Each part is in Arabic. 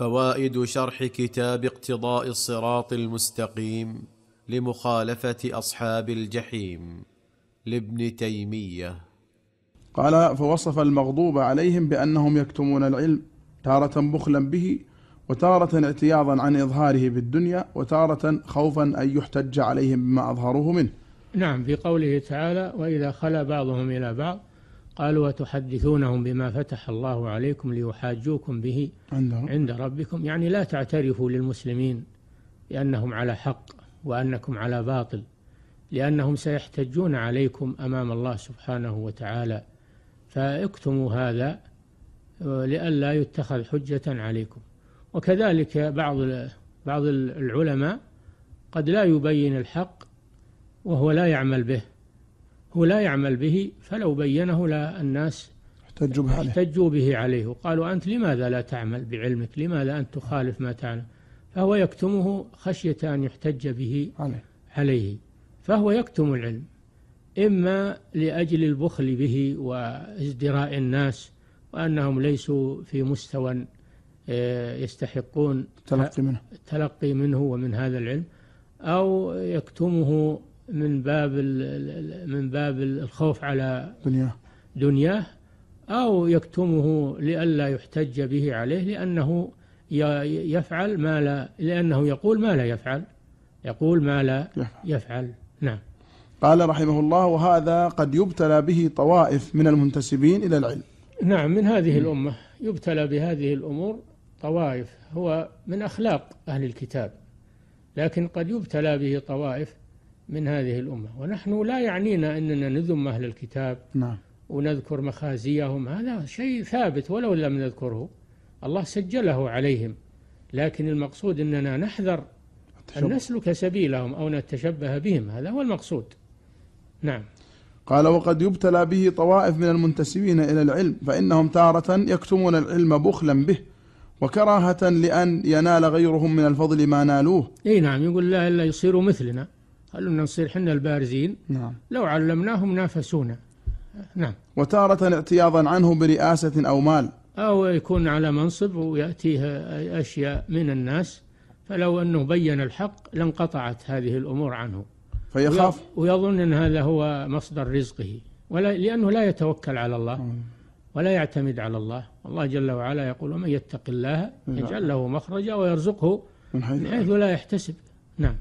فوائد شرح كتاب اقتضاء الصراط المستقيم لمخالفه اصحاب الجحيم لابن تيميه قال فوصف المغضوب عليهم بانهم يكتمون العلم تاره بخلا به وتاره اعتياضا عن اظهاره في الدنيا وتاره خوفا ان يحتج عليهم بما اظهروه منه نعم في قوله تعالى واذا خلا بعضهم الى بعض قالوا وتحدثونهم بما فتح الله عليكم ليحاجوكم به عند ربكم يعني لا تعترفوا للمسلمين بأنهم على حق وأنكم على باطل لأنهم سيحتجون عليكم أمام الله سبحانه وتعالى فاكتموا هذا آه، لئلا يتخذ حجة عليكم وكذلك بعض بعض العلماء قد لا يبين الحق وهو لا يعمل به هو لا يعمل به فلو بينه لا الناس احتجوا به عليه احتجوا به عليه وقالوا أنت لماذا لا تعمل بعلمك لماذا أنت تخالف ما تعلم فهو يكتمه خشية أن يحتج به عليه, عليه فهو يكتم العلم إما لأجل البخل به وازدراء الناس وأنهم ليسوا في مستوى آه، يستحقون التلقي منه التلقي منه ومن هذا العلم أو يكتمه من باب من باب الخوف على دنياه دنياه أو يكتمه لئلا يحتج به عليه لأنه يفعل ما لا لأنه يقول ما لا يفعل يقول ما لا يفعل نعم قال رحمه الله وهذا قد يبتلى به طوائف من المنتسبين إلى العلم نعم من هذه الأمة يبتلى بهذه الأمور طوائف هو من أخلاق أهل الكتاب لكن قد يبتلى به طوائف من هذه الأمة ونحن لا يعنينا أننا نذم أهل الكتاب نعم ونذكر مخازيهم هذا شيء ثابت ولو لم نذكره الله سجله عليهم لكن المقصود أننا نحذر أن نسلك سبيلهم أو نتشبه بهم هذا هو المقصود نعم قال وقد يبتلى به طوائف من المنتسبين إلى العلم فإنهم تارة يكتمون العلم بخلا به وكراهة لأن ينال غيرهم من الفضل ما نالوه أي نعم يقول لا إلا يصيروا مثلنا خلونا نصير حنا البارزين نعم. لو علمناهم نافسونا نعم وتارة اعتياضا عنه برئاسة أو مال أو يكون على منصب ويأتيه أشياء من الناس فلو أنه بين الحق لانقطعت هذه الأمور عنه فيخاف ويظن أن هذا هو مصدر رزقه ولا لأنه لا يتوكل على الله نعم. ولا يعتمد على الله والله جل وعلا يقول ومن يتق الله نعم. يجعل له مخرجا ويرزقه من حيث لا يحتسب نعم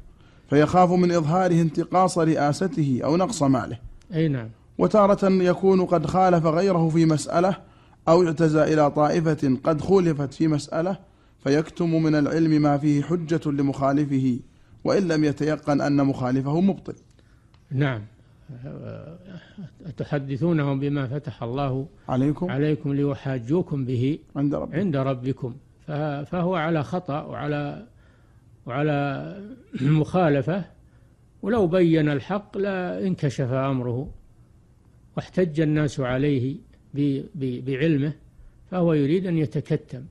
فيخاف من إظهاره انتقاص رئاسته أو نقص ماله أي نعم وتارة يكون قد خالف غيره في مسألة أو اعتزى إلى طائفة قد خولفت في مسألة فيكتم من العلم ما فيه حجة لمخالفه وإن لم يتيقن أن مخالفه مبطل نعم تحدثونهم بما فتح الله عليكم عليكم ليحاجوكم به عند ربكم, عند ربكم فهو على خطأ وعلى وعلى مخالفة ولو بين الحق لا انكشف أمره واحتج الناس عليه بعلمه فهو يريد أن يتكتم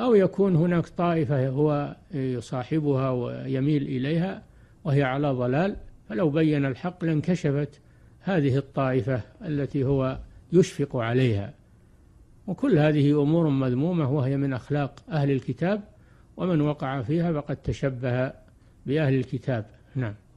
أو يكون هناك طائفة هو يصاحبها ويميل إليها وهي على ضلال فلو بين الحق لانكشفت هذه الطائفة التي هو يشفق عليها وكل هذه أمور مذمومة وهي من أخلاق أهل الكتاب ومن وقع فيها فقد تشبه بأهل الكتاب نعم